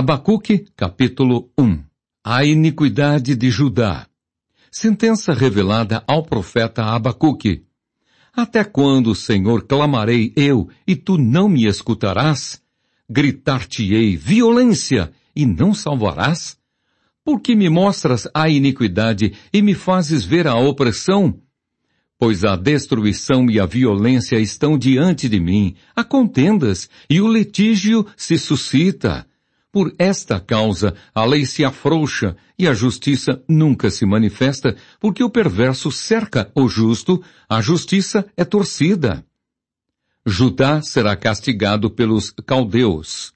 Abacuque, capítulo 1 A iniquidade de Judá. Sentença revelada ao profeta Abacuque. Até quando, Senhor, clamarei eu, e tu não me escutarás? Gritar-te-ei violência, e não salvarás? Porque me mostras a iniquidade e me fazes ver a opressão? Pois a destruição e a violência estão diante de mim, há contendas, e o litígio se suscita. Por esta causa, a lei se afrouxa e a justiça nunca se manifesta, porque o perverso cerca o justo, a justiça é torcida. Judá será castigado pelos caldeus.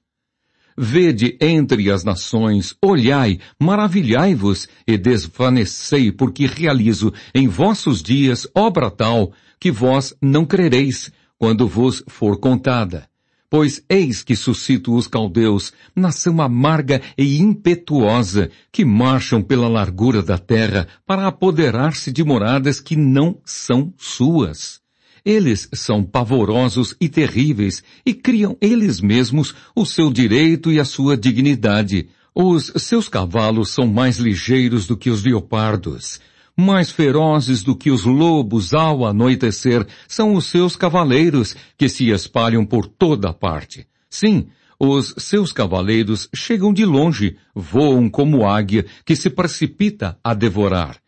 Vede entre as nações, olhai, maravilhai-vos e desvanecei, porque realizo em vossos dias obra tal que vós não crereis quando vos for contada. Pois eis que suscito os caldeus, nação amarga e impetuosa, que marcham pela largura da terra para apoderar-se de moradas que não são suas. Eles são pavorosos e terríveis e criam eles mesmos o seu direito e a sua dignidade. Os seus cavalos são mais ligeiros do que os leopardos mais ferozes do que os lobos ao anoitecer são os seus cavaleiros que se espalham por toda parte. Sim, os seus cavaleiros chegam de longe, voam como águia que se precipita a devorar.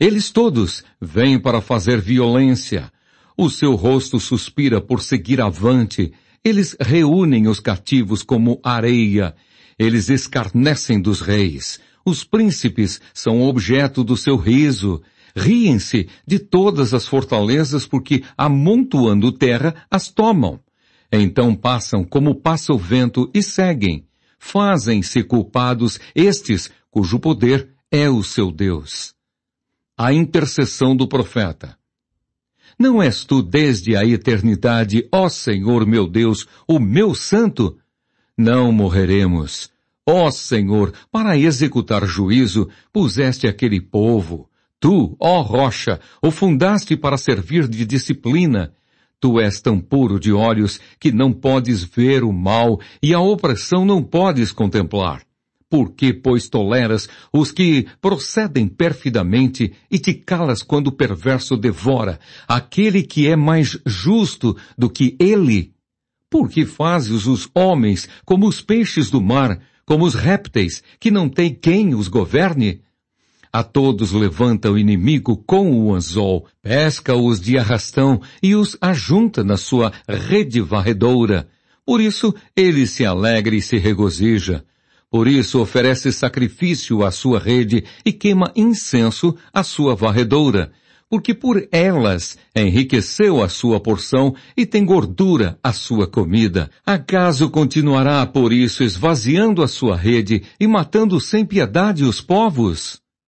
Eles todos vêm para fazer violência. O seu rosto suspira por seguir avante. Eles reúnem os cativos como areia. Eles escarnecem dos reis. Os príncipes são objeto do seu riso. Riem-se de todas as fortalezas porque, amontoando terra, as tomam. Então passam como passa o vento e seguem. Fazem-se culpados estes cujo poder é o seu Deus. A intercessão do profeta. Não és tu desde a eternidade, ó Senhor meu Deus, o meu santo? Não morreremos. Ó oh, Senhor, para executar juízo, puseste aquele povo. Tu, ó oh rocha, o fundaste para servir de disciplina. Tu és tão puro de olhos que não podes ver o mal e a opressão não podes contemplar. Por que, pois, toleras os que procedem perfidamente e te calas quando o perverso devora aquele que é mais justo do que ele? Por que fazes os homens como os peixes do mar como os répteis, que não tem quem os governe. A todos levanta o inimigo com o anzol, pesca-os de arrastão e os ajunta na sua rede varredoura. Por isso ele se alegra e se regozija. Por isso oferece sacrifício à sua rede e queima incenso à sua varredoura porque por elas enriqueceu a sua porção e tem gordura a sua comida. Acaso continuará por isso esvaziando a sua rede e matando sem piedade os povos?